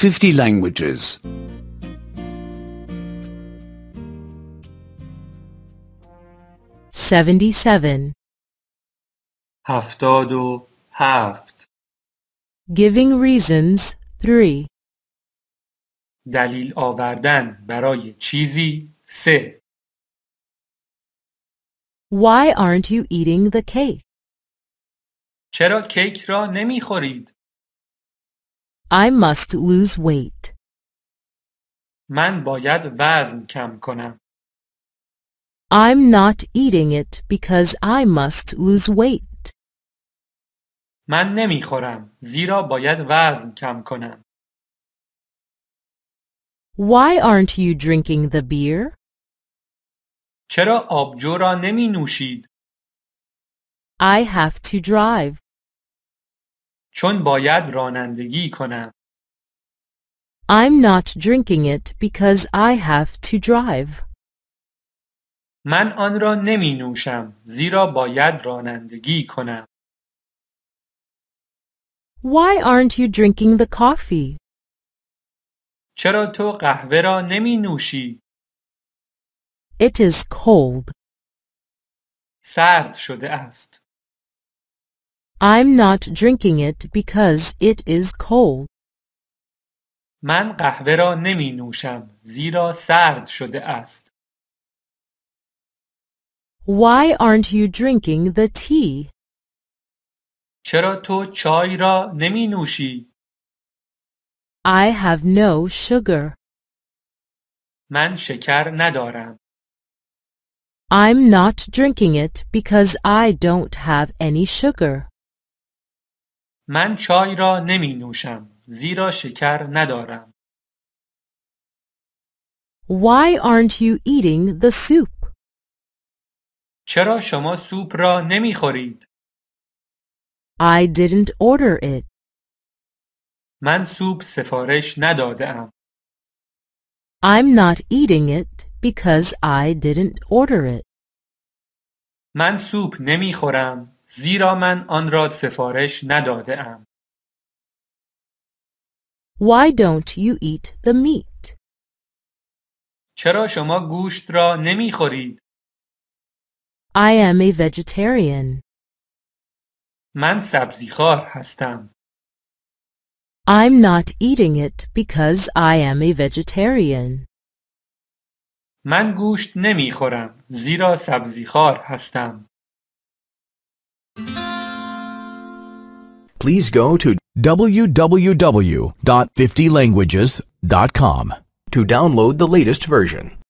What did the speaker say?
50 languages. 77. هفتاد و Giving reasons 3. دلیل آوردن برای چیزی se. Why aren't you eating the cake? چرا کیک را نمیخورید؟ I must lose weight. من باید وزن کم کنم. I'm not eating it because I must lose weight. من نمیخورم زیرا باید وزن کم کنم. Why aren't you drinking the beer? چرا آبجو را نمی نوشید؟ I have to drive. چون باید رانندگی کنم. I'm not drinking it because I have to drive. من آن را نمی نوشم زیرا باید رانندگی کنم. Why aren't you drinking the coffee? چرا تو قهوه را نمی نوشی؟ It is cold. سرد شده است. I'm not drinking it because it is cold. من قهوه را نمی نوشم زیرا سرد شده است. Why aren't you drinking the tea? چرا تو چای را نمی نوشی؟ I have no sugar. من شکر ندارم. I'm not drinking it because I don't have any sugar. من چای را نمی نوشم زیرا شکر ندارم. Why aren't you eating the soup? چرا شما سوپ را نمی خورید؟ I didn't order it. من سوپ سفارش نداده ام. I'm not eating it because I didn't order it. من سوپ نمی خورم زیرا من آن را سفارش نداده ام. Why don't you eat the meat? چرا شما گوشت را نمی خورید؟ I am a vegetarian. من خار هستم. I'm not eating it because I am a vegetarian. من گوشت نمی خورم زیرا خار هستم. please go to www.50languages.com to download the latest version.